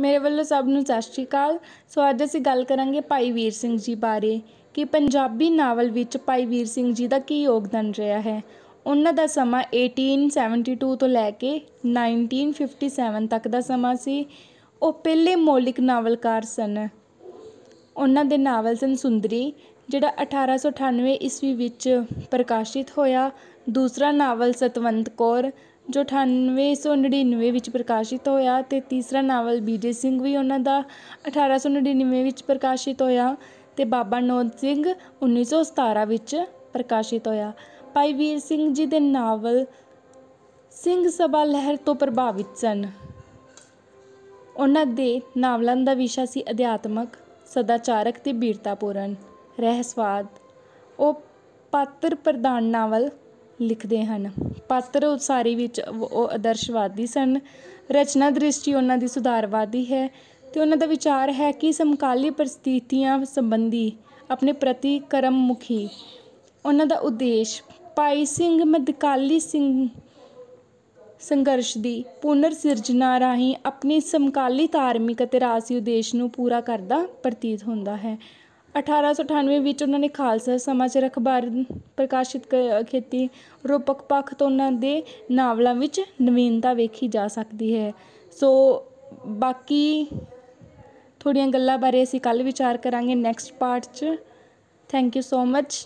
ਮੇਰੇ ਵੱਲੋਂ ਸਭ ਨੂੰ ਸਤਿ ਸ਼੍ਰੀ ਅਕਾਲ ਸੋ ਅੱਜ ਅਸੀਂ ਗੱਲ ਕਰਾਂਗੇ ਭਾਈ ਵੀਰ ਸਿੰਘ ਜੀ ਬਾਰੇ ਕਿ ਪੰਜਾਬੀ ਨਾਵਲ ਵਿੱਚ ਭਾਈ ਵੀਰ ਸਿੰਘ ਜੀ ਦਾ ਕੀ ਯੋਗਦਾਨ ਰਿਹਾ ਹੈ ਉਹਨਾਂ ਦਾ ਸਮਾਂ 1872 ਤੋਂ ਲੈ ਕੇ 1957 ਤੱਕ ਦਾ ਸਮਾਂ ਸੀ ਉਹ ਪਹਿਲੇ ਮੌਲਿਕ ਨਾਵਲਕਾਰ ਸਨ ਉਹਨਾਂ ਦੇ ਨਾਵਲ ਸਨ ਸੁੰਦਰੀ ਜਿਹੜਾ 1898 ਈਸਵੀ ਵਿੱਚ ਪ੍ਰਕਾਸ਼ਿਤ ਹੋਇਆ ਦੂਸਰਾ ਨਾਵਲ ਸਤਵੰਤ ਕੌਰ ਜੋ 9899 ਵਿੱਚ ਪ੍ਰਕਾਸ਼ਿਤ ਹੋਇਆ ਤੇ ਤੀਸਰਾ ਨਾਵਲ ਬੀਜੇ ਸਿੰਘ ਵੀ ਉਹਨਾਂ ਦਾ 1899 ਵਿੱਚ ਪ੍ਰਕਾਸ਼ਿਤ ਹੋਇਆ ਤੇ ਬਾਬਾ ਨੋਦ ਸਿੰਘ 1917 ਵਿੱਚ ਪ੍ਰਕਾਸ਼ਿਤ ਹੋਇਆ ਭਾਈ ਵੀਰ ਸਿੰਘ ਜੀ ਦੇ ਨਾਵਲ ਸਿੰਘ ਸਭਾ ਲਹਿਰ ਤੋਂ ਪ੍ਰਭਾਵਿਤ ਸਨ ਉਹਨਾਂ ਦੇ ਨਾਵਲਾਂ ਦਾ ਵਿਸ਼ਾ ਸੀ ਅਧਿਆਤਮਕ ਸਦਾਚਾਰਕ ਤੇ ਬੀਰਤਾਪੂਰਨ ਰਹਿਸਵਾਦ ਉਹ ਪਾਤਰ ਪ੍ਰਧਾਨ ਨਾਵਲ ਲਿਖਦੇ ਹਨ ਪਾਤਰ ਉਸਾਰੀ ਵਿੱਚ ਉਹ ਆਦਰਸ਼ਵਾਦੀ ਸਨ ਰਚਨਾ ਦ੍ਰਿਸ਼ਟੀ ਉਹਨਾਂ ਦੀ ਸੁਧਾਰਵਾਦੀ ਹੈ ਤੇ ਉਹਨਾਂ ਦਾ ਵਿਚਾਰ ਹੈ ਕਿ ਸਮਕਾਲੀ ਪਰਿਸਥਿਤੀਆਂ ਸੰਬੰਧੀ ਆਪਣੇ ਪ੍ਰਤੀ ਮੁਖੀ ਉਹਨਾਂ ਦਾ ਉਦੇਸ਼ ਪਾਈ ਸਿੰਘ ਮਦਕਾਲੀ ਸਿੰਘ ਸੰਘਰਸ਼ ਦੀ ਪੁਨਰ ਸਿਰਜਣਾ ਰਾਹੀਂ ਆਪਣੀ ਸਮਕਾਲੀ ਧਾਰਮਿਕ ਅਤੇ ਰਾਸੀ ਉਦੇਸ਼ ਨੂੰ ਪੂਰਾ ਕਰਦਾ ਪ੍ਰਤੀਤ ਹੁੰਦਾ ਹੈ 1898 ਵਿੱਚ ਉਹਨਾਂ ਨੇ ਖਾਲਸਾ ਸਮਾਚਾਰ ਅਖਬਾਰ ਪ੍ਰਕਾਸ਼ਿਤ ਕੀਤੀ ਰੂਪਕ ਪੱਖ ਤੋਂ ਉਹਨਾਂ ਦੇ ਨਾਵਲਾਂ ਵਿੱਚ ਨਵੀਨਤਾ ਵੇਖੀ ਜਾ ਸਕਦੀ ਹੈ ਸੋ ਬਾਕੀ ਥੋੜੀਆਂ ਗੱਲਾਂ ਬਾਰੇ ਅਸੀਂ ਕੱਲ ਵਿਚਾਰ ਕਰਾਂਗੇ ਨੈਕਸਟ ਪਾਰਟ 'ਚ ਥੈਂਕ ਯੂ ਸੋ ਮਚ